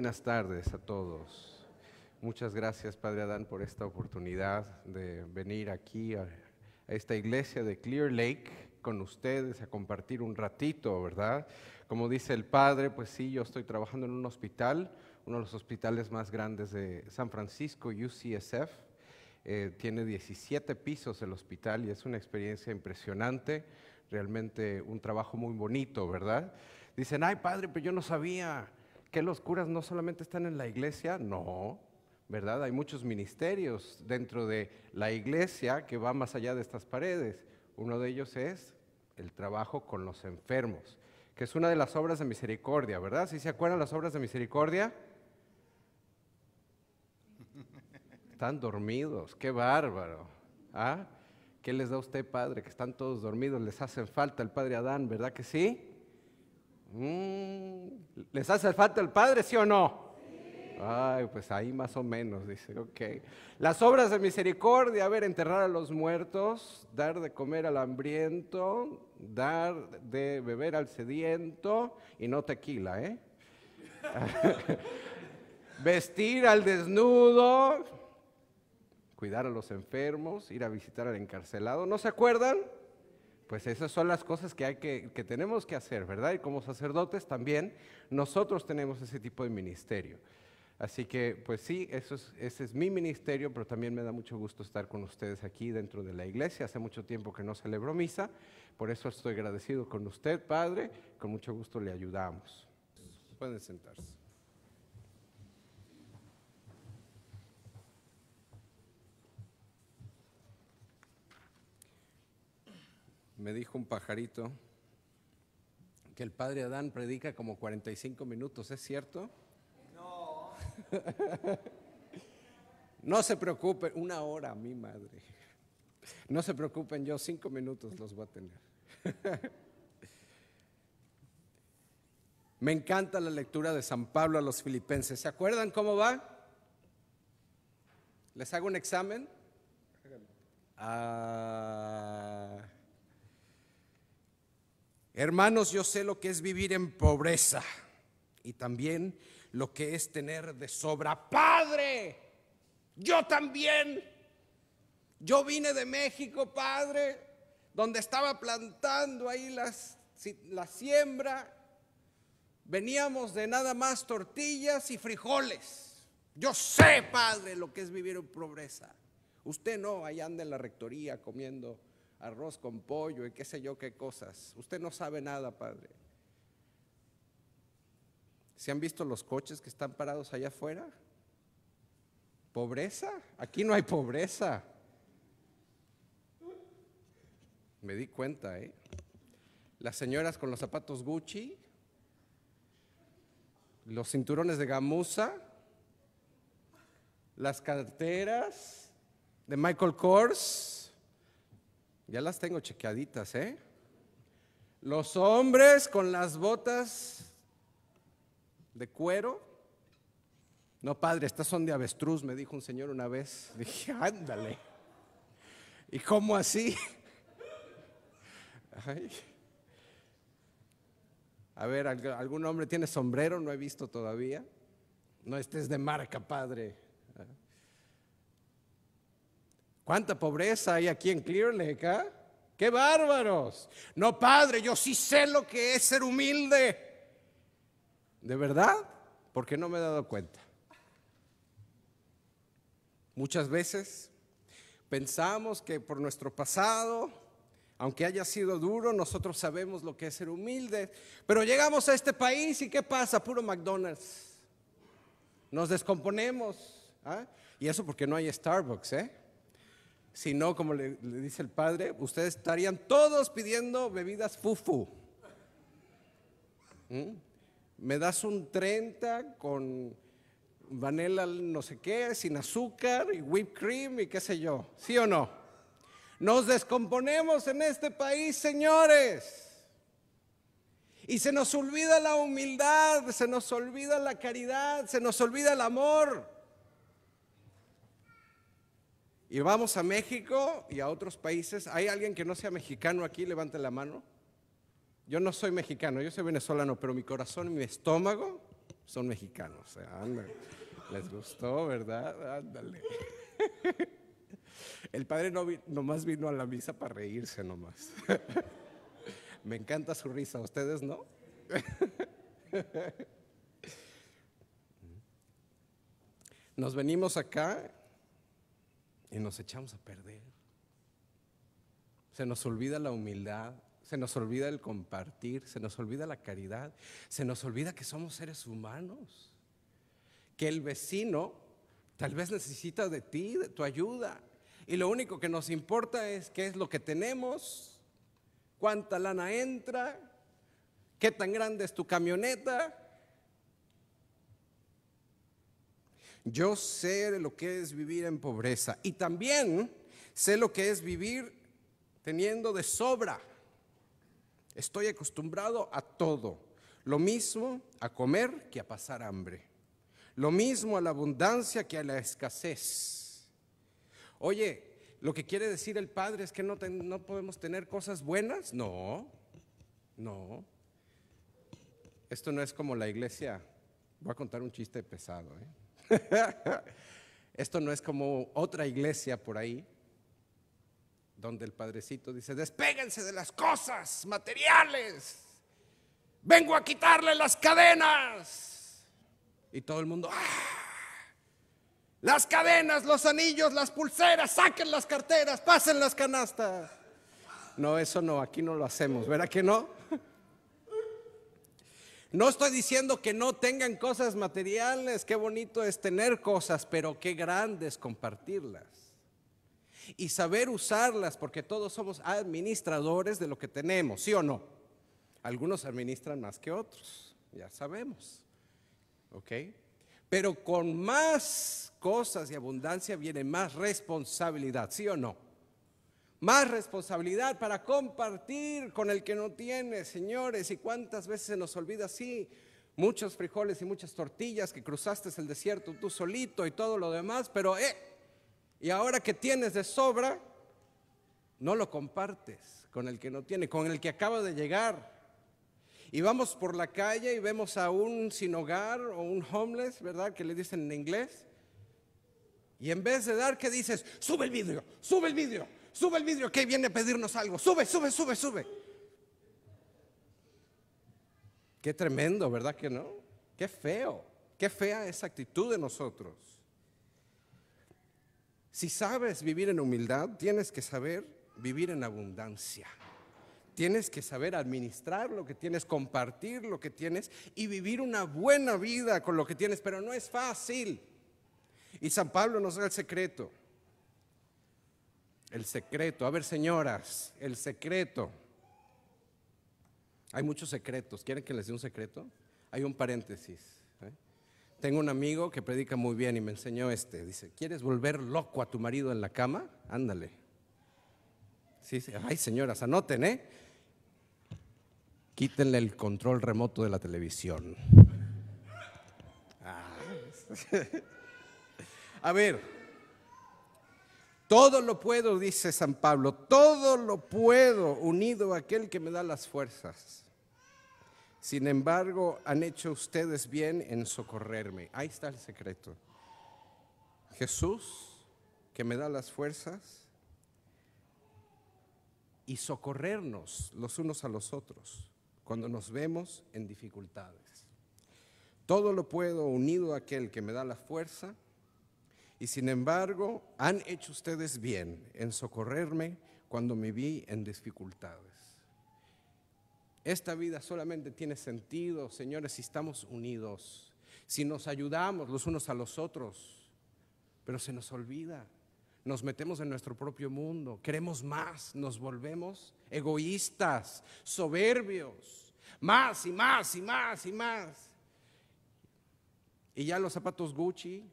buenas tardes a todos. Muchas gracias, Padre Adán, por esta oportunidad de venir aquí a, esta iglesia de Clear Lake con ustedes a compartir un ratito, ¿verdad? Como dice el Padre, pues sí, yo estoy trabajando en un hospital, uno de los hospitales más grandes de San Francisco, UCSF. Eh, tiene 17 pisos el hospital y es una experiencia impresionante, realmente un trabajo muy bonito, ¿verdad? Dicen, ay padre, pero yo no sabía, que los curas no solamente están en la iglesia, no, ¿verdad? Hay muchos ministerios dentro de la iglesia que van más allá de estas paredes. Uno de ellos es el trabajo con los enfermos, que es una de las obras de misericordia, ¿verdad? ¿Sí se acuerdan las obras de misericordia? Están dormidos, qué bárbaro. ¿Ah? ¿Qué les da usted, Padre? Que están todos dormidos, les hacen falta el Padre Adán, ¿verdad que sí? Mm, ¿Les hace falta el Padre, sí o no? Ay, pues ahí más o menos, dice, ok. Las obras de misericordia, a ver, enterrar a los muertos, dar de comer al hambriento, dar de beber al sediento, y no tequila, ¿eh? Vestir al desnudo, cuidar a los enfermos, ir a visitar al encarcelado, ¿no se acuerdan? pues esas son las cosas que, hay que, tenemos que hacer, ¿verdad? Y como sacerdotes también nosotros tenemos ese tipo de ministerio. Así que, pues sí, eso ese es mi ministerio, pero también me da mucho gusto estar con ustedes aquí dentro de la iglesia. Hace mucho tiempo que no celebro misa, por eso estoy agradecido con usted, Padre. Con mucho gusto le ayudamos. Pueden sentarse. me dijo un pajarito que el padre Adán predica como 45 minutos, ¿es cierto? No. no se preocupen, una hora, mi madre. No se preocupen, yo cinco minutos los voy a tener. me encanta la lectura de San Pablo a los filipenses. ¿Se acuerdan cómo va? ¿Les hago un examen? a ah, Hermanos, yo sé lo que es vivir en pobreza y también lo que es tener de sobra. Padre, yo también. Yo vine de México, Padre, donde estaba plantando ahí la siembra. Veníamos de nada más tortillas y frijoles. Yo sé, Padre, lo que es vivir en pobreza. Usted no, ahí anda en la rectoría comiendo arroz con pollo y qué sé yo qué cosas. Usted no sabe nada, Padre. ¿Se han visto los coches que están parados allá afuera? ¿Pobreza? Aquí no hay pobreza. Me di cuenta, ¿eh? Las señoras con los zapatos Gucci, los cinturones de gamuza, las carteras de Michael Kors. Ya las tengo chequeaditas, ¿eh? Los hombres con las botas de cuero. No, padre, estas son de avestruz, me dijo un señor una vez. Dije, ándale. ¿Y cómo así? A ver, ¿algún hombre tiene sombrero? No he visto todavía. No estés de marca, padre. ¿Cuánta pobreza hay aquí en Clear Lake, ah? ¡Qué bárbaros! No, padre, yo sí sé lo que es ser humilde. ¿De verdad? Porque no me he dado cuenta. Muchas veces pensamos que por nuestro pasado, aunque haya sido duro, nosotros sabemos lo que es ser humilde. Pero llegamos a este país y ¿qué pasa? Puro McDonald's. Nos descomponemos. ¿ah? Y eso porque no hay Starbucks, ¿eh? Si no, como le, dice el padre, ustedes estarían todos pidiendo bebidas fufu. ¿Mm? Me das un 30 con vanilla no sé qué, sin azúcar y whipped cream y qué sé yo. ¿Sí o no? Nos descomponemos en este país, señores. Y se nos olvida la humildad, se nos olvida la caridad, se nos olvida el amor. Y vamos a México y a otros países. ¿Hay alguien que no sea mexicano aquí? Levante la mano. Yo no soy mexicano, yo soy venezolano, pero mi corazón y mi estómago son mexicanos. Eh, Les gustó, ¿verdad? Ándale. El padre no nomás vino a la misa para reírse nomás. Me encanta su risa, ¿ustedes no? Nos venimos acá y nos echamos a perder. Se nos olvida la humildad, se nos olvida el compartir, se nos olvida la caridad, se nos olvida que somos seres humanos, que el vecino tal vez necesita de ti, de tu ayuda, y lo único que nos importa es qué es lo que tenemos, cuánta lana entra, qué tan grande es tu camioneta, Yo sé lo que es vivir en pobreza y también sé lo que es vivir teniendo de sobra. Estoy acostumbrado a todo. Lo mismo a comer que a pasar hambre. Lo mismo a la abundancia que a la escasez. Oye, lo que quiere decir el Padre es que no, no podemos tener cosas buenas. No, no. Esto no es como la iglesia. Voy a contar un chiste pesado. ¿eh? Esto no es como otra iglesia por ahí, donde el padrecito dice, despéguense de las cosas materiales, vengo a quitarle las cadenas. Y todo el mundo, ah, Las cadenas, los anillos, las pulseras, saquen las carteras, pasen las canastas. No, eso no, aquí no lo hacemos, ¿verdad que no? No estoy diciendo que no tengan cosas materiales, qué bonito es tener cosas, pero qué grande es compartirlas. Y saber usarlas, porque todos somos administradores de lo que tenemos, ¿sí o no? Algunos administran más que otros, ya sabemos. ¿Ok? Pero con más cosas y abundancia viene más responsabilidad, ¿sí o no? más responsabilidad para compartir con el que no tiene, señores. ¿Y cuántas veces se nos olvida así? Muchos frijoles y muchas tortillas que cruzaste el desierto tú solito y todo lo demás, pero eh, y ahora que tienes de sobra, no lo compartes con el que no tiene, con el que acaba de llegar. Y vamos por la calle y vemos a un sin hogar o un homeless, ¿verdad? Que le dicen en inglés. Y en vez de dar, ¿qué dices? Sube el vidrio, sube el vidrio, sube el vidrio, que viene a pedirnos algo, sube, sube, sube, sube. Qué tremendo, ¿verdad que no? Qué feo, qué fea esa actitud de nosotros. Si sabes vivir en humildad, tienes que saber vivir en abundancia. Tienes que saber administrar lo que tienes, compartir lo que tienes y vivir una buena vida con lo que tienes, pero no es fácil. Y San Pablo nos da el secreto. El secreto. A ver, señoras, el secreto. Hay muchos secretos. ¿Quieren que les dé un secreto? Hay un paréntesis. ¿eh? Tengo un amigo que predica muy bien y me enseñó este. Dice, ¿quieres volver loco a tu marido en la cama? Ándale. Sí, Ay, señoras, anoten, ¿eh? Quítenle el control remoto de la televisión. Ah. a ver. Todo lo puedo, dice San Pablo, todo lo puedo unido a aquel que me da las fuerzas. Sin embargo, han hecho ustedes bien en socorrerme. Ahí está el secreto. Jesús, que me da las fuerzas, y socorrernos los unos a los otros cuando nos vemos en dificultades. Todo lo puedo unido a aquel que me da la fuerza y sin embargo han hecho ustedes bien en socorrerme cuando me vi en dificultades. Esta vida solamente tiene sentido, señores, si estamos unidos, si nos ayudamos los unos a los otros, pero se nos olvida, nos metemos en nuestro propio mundo, queremos más, nos volvemos egoístas, soberbios, más y más y más y más. Y ya los zapatos Gucci,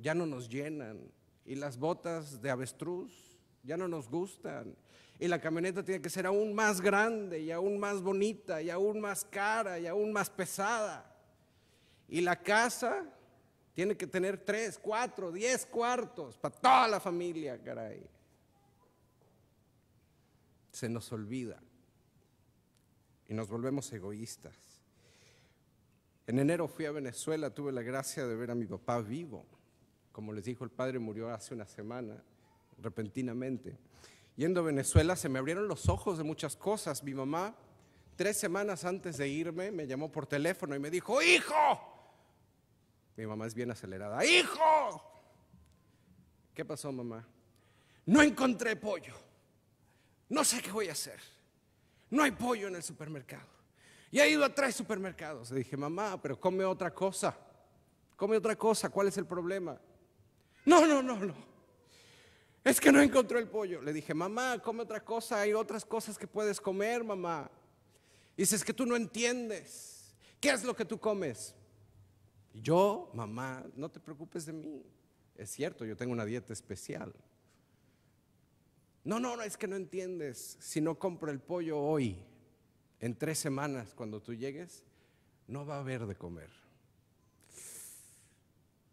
ya no nos llenan y las botas de avestruz ya no nos gustan y la camioneta tiene que ser aún más grande y aún más bonita y aún más cara y aún más pesada. Y la casa tiene que tener tres, cuatro, diez cuartos para toda la familia, caray. Se nos olvida y nos volvemos egoístas. En enero fui a Venezuela, tuve la gracia de ver a mi papá vivo. Como les dijo el padre, murió hace una semana, repentinamente. Yendo a Venezuela se me abrieron los ojos de muchas cosas. Mi mamá, tres semanas antes de irme, me llamó por teléfono y me dijo, hijo, mi mamá es bien acelerada, hijo, ¿qué pasó mamá? No encontré pollo, no sé qué voy a hacer, no hay pollo en el supermercado. Y he ido a tres supermercados. Le dije, mamá, pero come otra cosa. Come otra cosa, ¿cuál es el problema? No, no, no, no. Es que no encontró el pollo. Le dije, mamá, come otra cosa. Hay otras cosas que puedes comer, mamá. dice, es que tú no entiendes. ¿Qué es lo que tú comes? yo, mamá, no te preocupes de mí. Es cierto, yo tengo una dieta especial. No, no, no, es que no entiendes. Si no compro el pollo hoy, en tres semanas, cuando tú llegues, no va a haber de comer.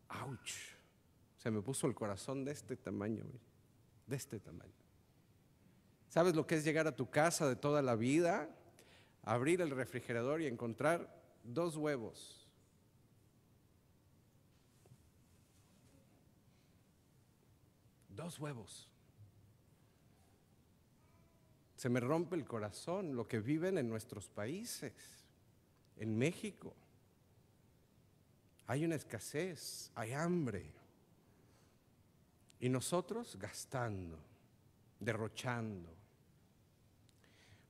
¡Auch! Se me puso el corazón de este tamaño, de este tamaño. ¿Sabes lo que es llegar a tu casa de toda la vida, abrir el refrigerador y encontrar dos huevos? Dos huevos. Se me rompe el corazón lo que viven en nuestros países, en México. Hay una escasez, hay hambre. Y nosotros gastando, derrochando.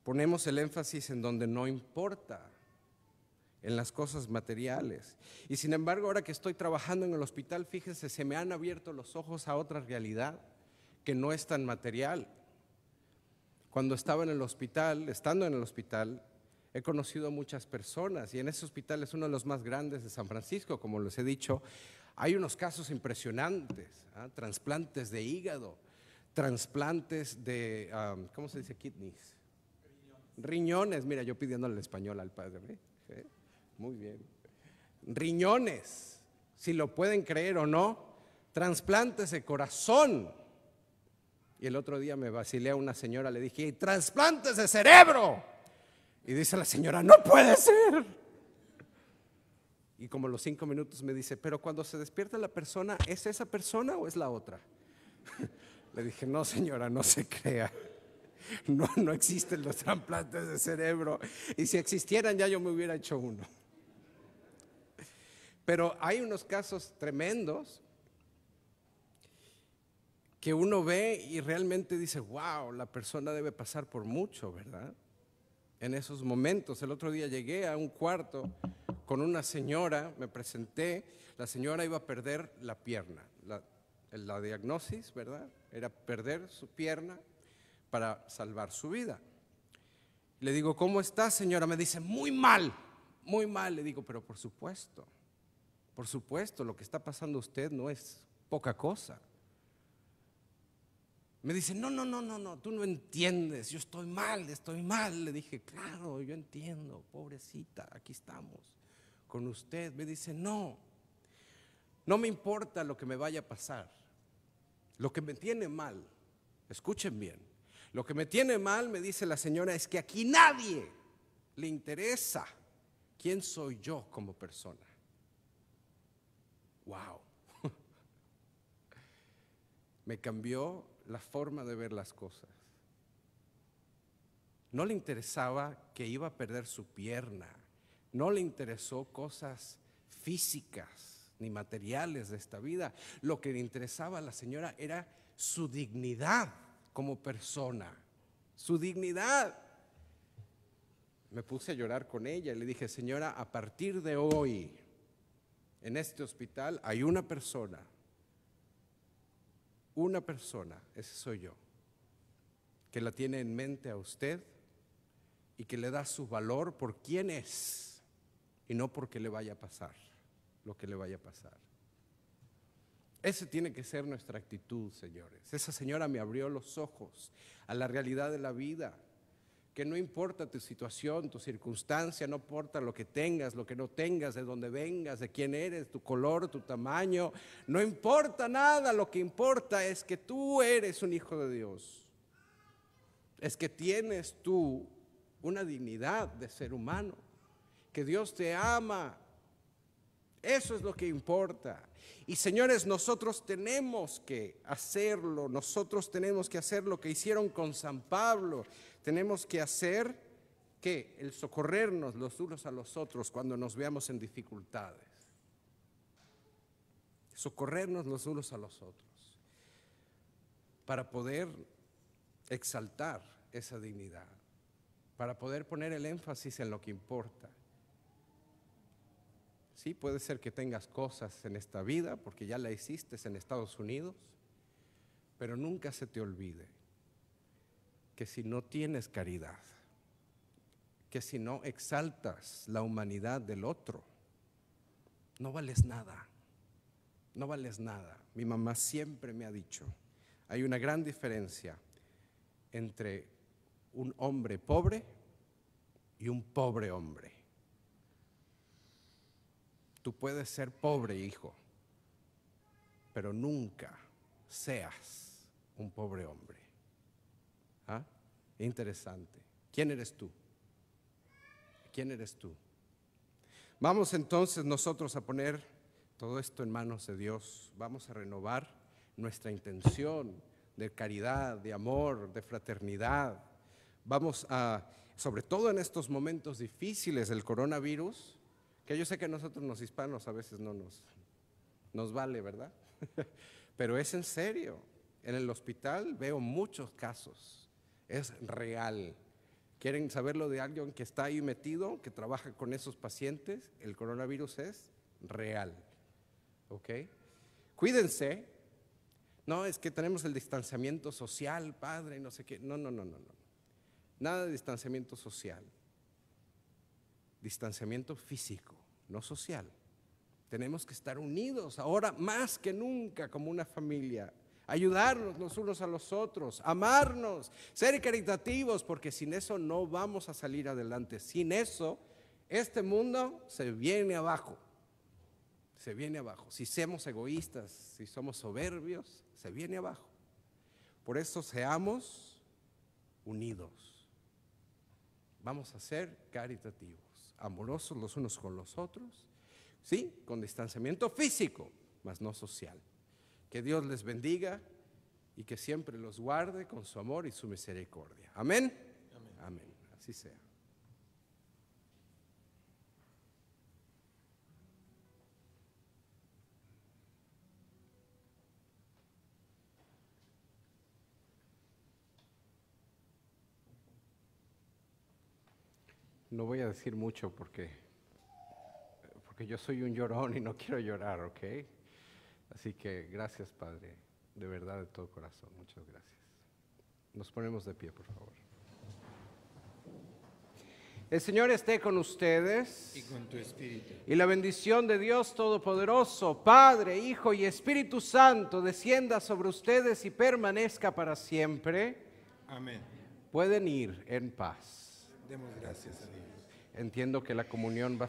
Ponemos el énfasis en donde no importa, en las cosas materiales. Y sin embargo, ahora que estoy trabajando en el hospital, fíjense, se me han abierto los ojos a otra realidad que no es tan material. Cuando estaba en el hospital, estando en el hospital, He conocido a muchas personas y en ese hospital es uno de los más grandes de San Francisco, como les he dicho. Hay unos casos impresionantes, transplantes ¿ah? trasplantes de hígado, trasplantes de, ¿cómo se dice? Kidneys. Riñones. mira, yo pidiéndole el español al padre. ¿eh? Muy bien. Riñones, si lo pueden creer o no, trasplantes de corazón. Y el otro día me vacilé a una señora, le dije, trasplantes de cerebro. Y dice la señora, no puede ser y como los cinco minutos me dice, pero cuando se despierta la persona, ¿es esa persona o es la otra? Le dije, no señora, no se crea. No, no existen los trasplantes de cerebro. Y si existieran ya yo me hubiera hecho uno. Pero hay unos casos tremendos que uno ve y realmente dice, wow, la persona debe pasar por mucho, ¿verdad? en esos momentos. El otro día llegué a un cuarto con una señora, me presenté, la señora iba a perder la pierna. La, diagnosis, ¿verdad? Era perder su pierna para salvar su vida. Le digo, ¿cómo está, señora? Me dice, muy mal, muy mal. Le digo, pero por supuesto, por supuesto, lo que está pasando usted no es poca cosa. Me dice, no, no, no, no, no, tú no entiendes, yo estoy mal, estoy mal. Le dije, claro, yo entiendo, pobrecita, aquí estamos con usted. Me dice, no, no me importa lo que me vaya a pasar. Lo que me tiene mal, escuchen bien, lo que me tiene mal, me dice la señora, es que aquí nadie le interesa quién soy yo como persona. Wow. Me cambió la forma de ver las cosas. No le interesaba que iba a perder su pierna. No le interesó cosas físicas ni materiales de esta vida. Lo que le interesaba a la señora era su dignidad como persona. Su dignidad. Me puse a llorar con ella y le dije, señora, a partir de hoy, en este hospital hay una persona una persona, ese soy yo, que la tiene en mente a usted y que le da su valor por quién es y no porque le vaya a pasar lo que le vaya a pasar. Esa tiene que ser nuestra actitud, señores. Esa señora me abrió los ojos a la realidad de la vida que no importa tu situación, tu circunstancia, no importa lo que tengas, lo que no tengas, de dónde vengas, de quién eres, tu color, tu tamaño, no importa nada, lo que importa es que tú eres un hijo de Dios, es que tienes tú una dignidad de ser humano, que Dios te ama, eso es lo que importa. Y señores, nosotros tenemos que hacerlo, nosotros tenemos que hacer lo que hicieron con San Pablo. Tenemos que hacer que el socorrernos los unos a los otros cuando nos veamos en dificultades. Socorrernos los unos a los otros para poder exaltar esa dignidad, para poder poner el énfasis en lo que importa. Sí, puede ser que tengas cosas en esta vida, porque ya la hiciste en Estados Unidos, pero nunca se te olvide que si no tienes caridad, que si no exaltas la humanidad del otro, no vales nada, no vales nada. Mi mamá siempre me ha dicho, hay una gran diferencia entre un hombre pobre y un pobre hombre. Tú puedes ser pobre, hijo, pero nunca seas un pobre hombre. ¿Ah? Interesante. ¿Quién eres tú? ¿Quién eres tú? Vamos entonces nosotros a poner todo esto en manos de Dios. Vamos a renovar nuestra intención de caridad, de amor, de fraternidad. Vamos a, sobre todo en estos momentos difíciles del coronavirus, que yo sé que nosotros los hispanos a veces no nos, nos vale, ¿verdad? Pero es en serio. En el hospital veo muchos casos es real. ¿Quieren saberlo de alguien que está ahí metido, que trabaja con esos pacientes? El coronavirus es real. ¿Ok? Cuídense. No, es que tenemos el distanciamiento social, padre, no sé qué. No, no, no, no, no. Nada de distanciamiento social. Distanciamiento físico, no social. Tenemos que estar unidos ahora más que nunca como una familia ayudarnos los unos a los otros, amarnos, ser caritativos, porque sin eso no vamos a salir adelante. Sin eso, este mundo se viene abajo. Se viene abajo. Si seamos egoístas, si somos soberbios, se viene abajo. Por eso seamos unidos. Vamos a ser caritativos, amorosos los unos con los otros, sí, con distanciamiento físico, mas no social. Que Dios les bendiga y que siempre los guarde con su amor y su misericordia. Amén. Amén. Así sea. No voy a decir mucho porque, porque yo soy un llorón y no quiero llorar, ¿ok? Así que gracias, Padre, de verdad, de todo corazón. Muchas gracias. Nos ponemos de pie, por favor. El Señor esté con ustedes. Y con tu espíritu. Y la bendición de Dios Todopoderoso, Padre, Hijo y Espíritu Santo, descienda sobre ustedes y permanezca para siempre. Amén. Pueden ir en paz. Demos gracias a Entiendo que la comunión va